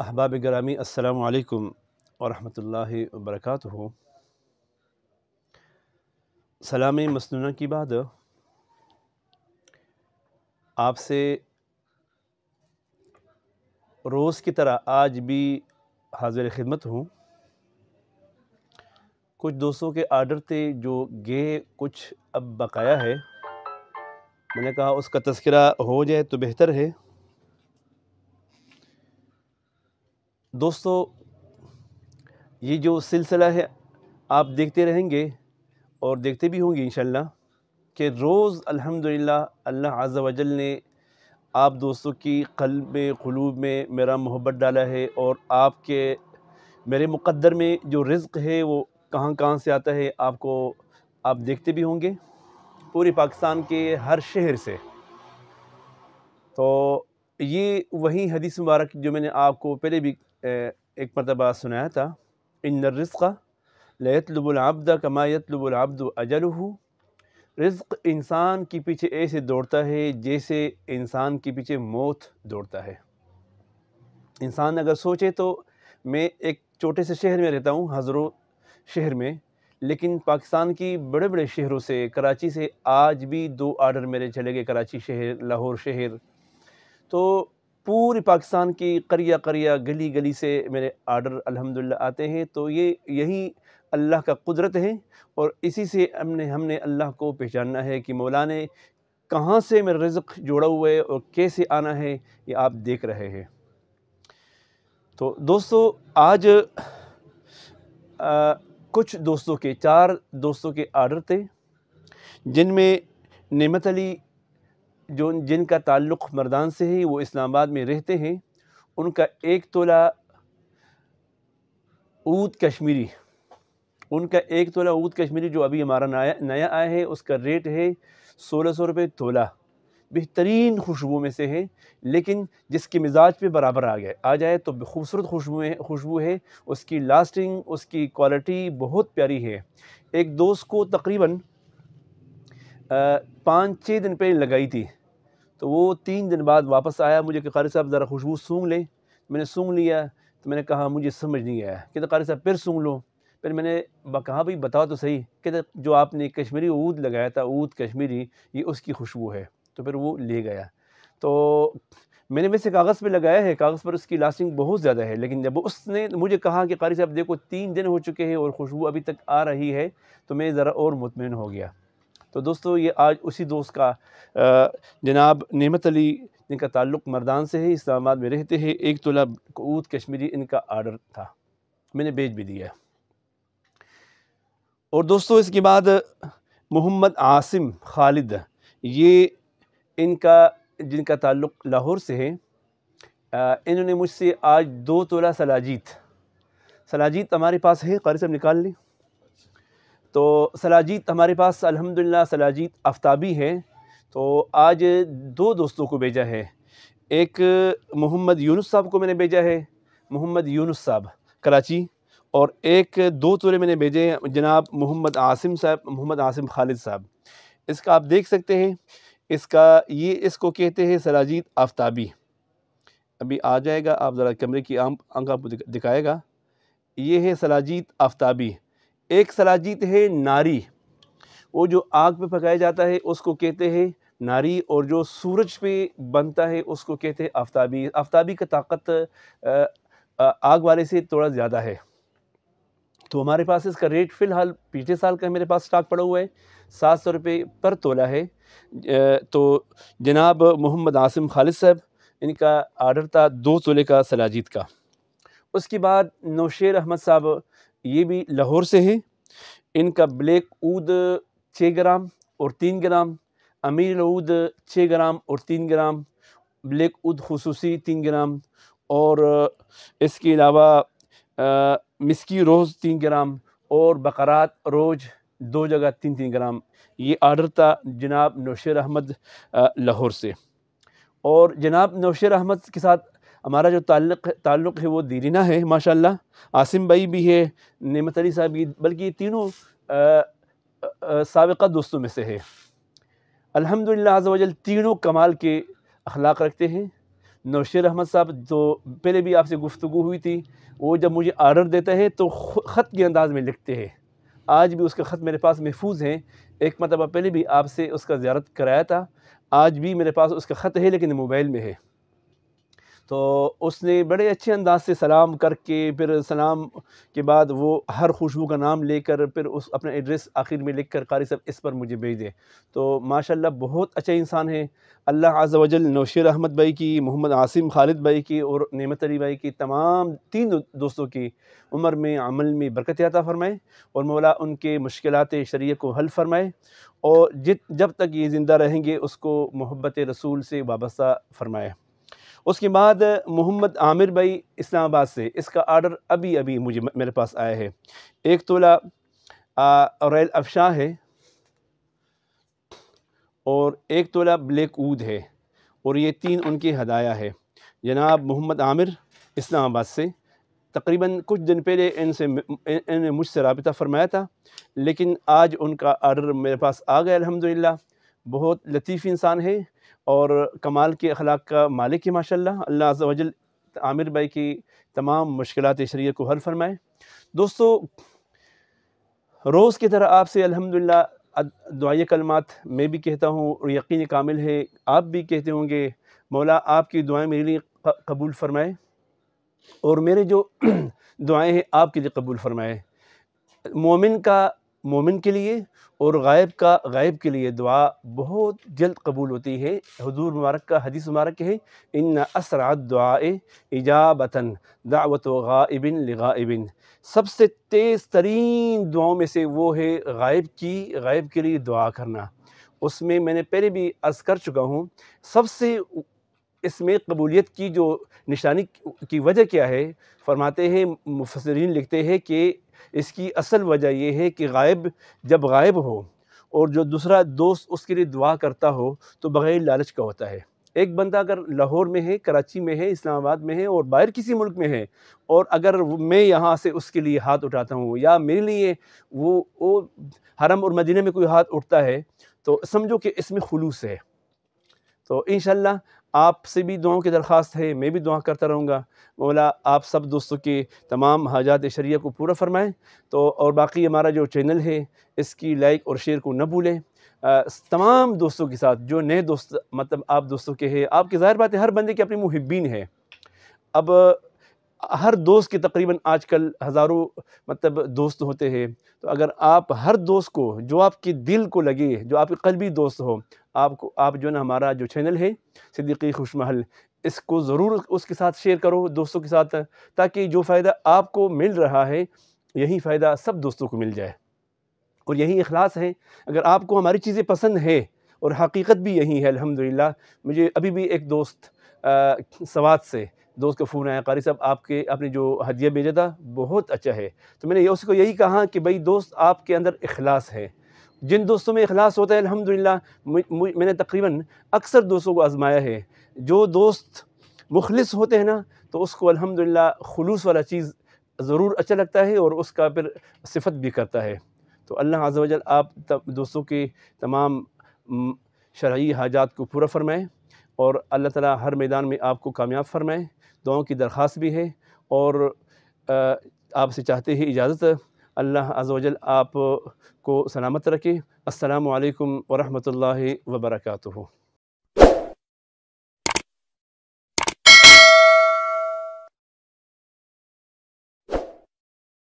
अहबाब ग्रामी अल्लाम वरहि वरक सलाम मसनू की बाद आपसे रोज़ की तरह आज भी हाजिर ख़िदमत हूँ कुछ दोस्तों के आर्डर थे जो गे कुछ अब बकाया है मैंने कहा उसका तस्करा हो जाए तो बेहतर है दोस्तों ये जो सिलसिला है आप देखते रहेंगे और देखते भी होंगे इन कि रोज़ अल्हम्दुलिल्लाह अल्लाह आज़ वजल ने आप दोस्तों की में ख़लूब में मेरा मोहब्बत डाला है और आपके मेरे मुकद्दर में जो रिज़्क है वो कहाँ कहाँ से आता है आपको आप देखते भी होंगे पूरे पाकिस्तान के हर शहर से तो ये वही हदीस मुबारक जो मैंने आपको पहले भी एक मरतबा सुनाया था इन रिज़्क़ लयतलबुलआबदा कमा यतलबुलआबद अजल हो रिज्क इंसान के पीछे ऐसे दौड़ता है जैसे इंसान के पीछे मौत दौड़ता है इंसान अगर सोचे तो मैं एक छोटे से शहर में रहता हूँ हज़रों शहर में लेकिन पाकिस्तान की बड़े बड़े शहरों से कराची से आज भी दो आर्डर मेरे चले गए कराची शहर लाहौर शहर तो पूरी पाकिस्तान की करिया करिया गली गली से मेरे आर्डर अल्हम्दुलिल्लाह आते हैं तो ये यही अल्लाह का कुदरत है और इसी से हमने हमने अल्लाह को पहचानना है कि मौला ने कहाँ से मेरा रिज़्क जोड़ा हुआ है और कैसे आना है ये आप देख रहे हैं तो दोस्तों आज आ, कुछ दोस्तों के चार दोस्तों के आर्डर थे जिनमें नमत अली जो जिनका ताल्लुक़ मर्दान से है वो इस्लामाबाद में रहते हैं उनका एक तोला ऊद कश्मीरी उनका एक तोला ऊद कश्मीरी जो अभी हमारा नया नया आया है उसका रेट है सोलह सौ रुपये तोला बेहतरीन खुशबू में से है लेकिन जिसके मिजाज पे बराबर आ गया आ जाए तो खूबसूरत खुशबू है खुशबू है उसकी लास्टिंग उसकी क्वालिटी बहुत प्यारी है एक दोस्त को तकरीबन पाँच छः दिन पहले लगाई थी तो वो तीन दिन बाद वापस आया मुझे कि कारी साहब ज़रा खुशबू सूंघ लें तो मैंने सूंघ लिया तो मैंने कहा मुझे समझ नहीं आया कहते कारी साहब फिर सूंघ लो फिर मैंने कहा भाई बताओ तो सही कहते जो आपने कश्मीरी ऊद लगाया था ऊद कश्मीरी ये उसकी खुशबू है तो फिर वो ले गया तो मैंने वैसे कागज़ पर लगाया है कागज़ पर उसकी लास्टिंग बहुत ज़्यादा है लेकिन जब उसने मुझे कहा कि कारी साहब देखो तीन दिन हो चुके हैं और खुशबू अभी तक आ रही है तो मैं ज़रा और मुतमिन हो गया तो दोस्तों ये आज उसी दोस्त का जनाब नेमत अली जिनका ताल्लुक़ मर्दान से है इस्लामाबाद में रहते हैं एक तोला कूद कश्मीरी इनका आर्डर था मैंने भेज भी दिया और दोस्तों इसके बाद मोहम्मद आसिम खालिद ये इनका जिनका ताल्लुक़ लाहौर से है इन्होंने मुझसे आज दो तोला सलाजीत सलाजीत हमारे पास है कारी साहब निकाल ली तो सलाजीत हमारे पास अल्हम्दुलिल्लाह सलाजीत आफ्ताबी हैं तो आज दो दोस्तों को भेजा है एक मोहम्मद यूनुस साहब को मैंने भेजा है मोहम्मद यूनुस साहब कराची और एक दो तोरे मैंने भेजे हैं जनाब मोहम्मद आसिम साहब मोहम्मद आसिम खालिद साहब इसका आप देख सकते हैं इसका ये इसको कहते हैं सलाजीत आफ्ताबी अभी आ जाएगा आप ज़रा कमरे की आम आपको दिखाएगा ये है सलाजीत आफ्ताबी एक सलाजीत है नारी वो जो आग पे पकाया जाता है उसको कहते हैं नारी और जो सूरज पे बनता है उसको कहते हैं आफ्ताबी आफ्ताबी का ताकत आग वाले से थोड़ा ज़्यादा है तो हमारे पास इसका रेट फ़िलहाल पिछले साल का मेरे पास स्टॉक पड़ा हुआ है सात सौ रुपये पर तोला है तो जनाब मोहम्मद आसिम खालिद साहब इनका आर्डर था दो तोले का सलाजीत का उसके बाद नौशेर अहमद साहब ये भी लाहौर से है इनका ब्लैक ऊद छः ग्राम और तीन ग्राम अमीर ऊद छः ग्राम और तीन ग्राम ब्लैक ऊद खसूसी तीन ग्राम और इसके अलावा मिसकी रोज़ तीन ग्राम और बकरात रोज़ दो जगह तीन तीन ग्राम ये आर्डर था जनाब नौशर अहमद लाहौर से और जनाब नौशर अहमद के साथ हमारा जो ताल्लुक ताल्लुक है वो दीरिना है माशाल्लाह आसिम भाई भी है नमत अली साहब भी बल्कि तीनों सबका दोस्तों में से है अल्हम्दुलिल्लाह वजल तीनों कमाल के अखलाक रखते हैं नौशर अहमद साहब जो तो पहले भी आपसे गुफ्तु हुई थी वो जब मुझे आर्डर देता है तो ख़त के अंदाज़ में लिखते हैं आज भी उसका ख़त मेरे पास महफूज हैं एक मरतबा पहले भी आपसे उसका ज्यारत कराया था आज भी मेरे पास उसका ख़त है लेकिन मोबाइल में है तो उसने बड़े अच्छे अंदाज से सलाम करके फिर सलाम के बाद वो हर खुशबू का नाम लेकर फिर उस अपना एड्रेस आखिर में लिख कर कारी साहब इस पर मुझे भेज दें तो माशाल्लाह बहुत अच्छे इंसान है अल्लाह आज़ वजल नौशर अहमद भाई की मोहम्मद आसिम खालिद भाई की और नेमत अली भाई की तमाम तीन दोस्तों की उम्र में अमल में बरकत अता फ़रमाए और मौला उनके मुश्किल शरीय को हल फरमाए और जित जब तक ये ज़िंदा रहेंगे उसको मोहब्बत रसूल से वाबस्ता फ़रमाए उसके बाद मोहम्मद आमिर भाई इस्लामाबाद से इसका आर्डर अभी अभी मुझे मेरे पास आया है एक तोला रेल अफशा है और एक तोला ब्लैक ऊद है और ये तीन उनकी हदाया है जनाब मोहम्मद आमिर इस्लामाबाद से तकरीबन कुछ दिन पहले इनसे इन्हें मुझसे रबता फ़रमाया था लेकिन आज उनका आर्डर मेरे पास आ गया अलहमदिल्ला बहुत लतीफ़ इंसान है और कमाल के अखलाक का मालिक है माशाल्लाह अल्लाह वजल आमिर भाई की तमाम मुश्किल शरीय को हल फरमाए दोस्तों रोज़ की तरह आपसे अल्हम्दुलिल्लाह दुआई कलमात मैं भी कहता हूँ और यकीन कामिल है आप भी कहते होंगे मौला आपकी दुआएं मेरे लिए कबूल फरमाए और मेरे जो दुआएं हैं आपके लिए कबूल फरमाए मोमिन का मोमिन के लिए और गायब का गायब के लिए दुआ बहुत जल्द कबूल होती है हजूर मुबारक का हदीस मुबारक है इन असरात दुआ इजाबतन दावत गाइबिन लगाबिन सबसे तेज़ तरीन दुआओं में से वो है गायब की गायब के लिए दुआ करना उसमें मैंने पहले भी अर्ज़ कर चुका हूँ सबसे इसमें कबूलियत की जो निशानी की वजह क्या है फरमाते हैं मुफसरीन लिखते हैं कि इसकी असल वजह यह है कि गायब जब गायब हो और जो दूसरा दोस्त उसके लिए दुआ करता हो तो बग़ैर लालच का होता है एक बंदा अगर लाहौर में है कराची में है इस्लामाबाद में है और बाहर किसी मुल्क में है और अगर मैं यहाँ से उसके लिए हाथ उठाता हूँ या मेरे लिए वो वो हरम और मदीना में कोई हाथ उठता है तो समझो कि इसमें खुलूस है तो इन आपसे भी दुआओं की दरख्वास्त है मैं भी दुआ करता रहूँगा मौला आप सब दोस्तों के तमाम हाजात शरीय को पूरा फरमाएँ तो और बाकी हमारा जो चैनल है इसकी लाइक और शेयर को न भूलें तमाम दोस्तों के साथ जो नए दोस्त मतलब आप दोस्तों के हैं आपकी ज़ाहिर बात है हर बंदे की अपनी मुहिबीन है अब हर दोस्त के तकरीबन आजकल हज़ारों मतलब दोस्त होते हैं तो अगर आप हर दोस्त को जो आपके दिल को लगे जो आपके कलबी दोस्त हो आपको आप जो ना हमारा जो चैनल है सिद्दीकी खुश महल इसको ज़रूर उसके साथ शेयर करो दोस्तों के साथ ताकि जो फ़ायदा आपको मिल रहा है यही फ़ायदा सब दोस्तों को मिल जाए और यही अखलास है अगर आपको हमारी चीज़ें पसंद है और हकीकत भी यही है अलहमदिल्ला मुझे अभी भी एक दोस्त सवाद से दोस्त का फ़ोन आया कारी साहब आपके आपने जो हदिया भेजा था बहुत अच्छा है तो मैंने उसको यही कहा कि भाई दोस्त आपके अंदर अखलास है जिन दोस्तों में अखलास होता है अलहमदिल्ला मैंने तकरीबन अक्सर दोस्तों को आजमाया है जो दोस्त मुखलस होते हैं ना तो उसको अलहमदिल्ला खलूस वाला चीज़ ज़रूर अच्छा लगता है और उसका फिर सिफत भी करता है तो अल्लाह अजल आप दोस्तों के तमाम शराय हाजात को पूरा फरमाएँ और अल्लाह ताला हर मैदान में आपको कामयाब फरमाएँ दुआओं की दरख्वास्त भी है और आपसे चाहते हैं इजाज़त अल्लाह अजल आप को सलामत रखें असलकम वरहमल वबरकू